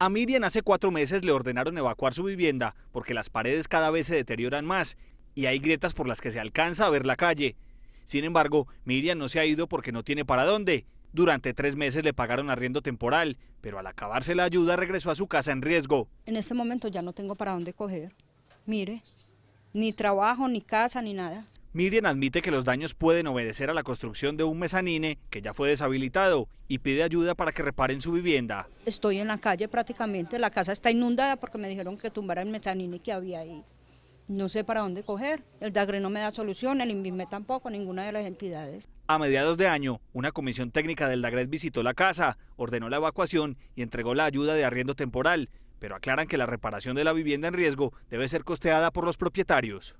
A Miriam hace cuatro meses le ordenaron evacuar su vivienda porque las paredes cada vez se deterioran más y hay grietas por las que se alcanza a ver la calle. Sin embargo, Miriam no se ha ido porque no tiene para dónde. Durante tres meses le pagaron arriendo temporal, pero al acabarse la ayuda regresó a su casa en riesgo. En este momento ya no tengo para dónde coger. Mire, ni trabajo, ni casa, ni nada. Miriam admite que los daños pueden obedecer a la construcción de un mezanine que ya fue deshabilitado y pide ayuda para que reparen su vivienda. Estoy en la calle prácticamente, la casa está inundada porque me dijeron que tumbara el mezanine que había ahí. No sé para dónde coger, el DAGRE no me da solución, el INVIME tampoco, ninguna de las entidades. A mediados de año, una comisión técnica del DAGRED visitó la casa, ordenó la evacuación y entregó la ayuda de arriendo temporal, pero aclaran que la reparación de la vivienda en riesgo debe ser costeada por los propietarios.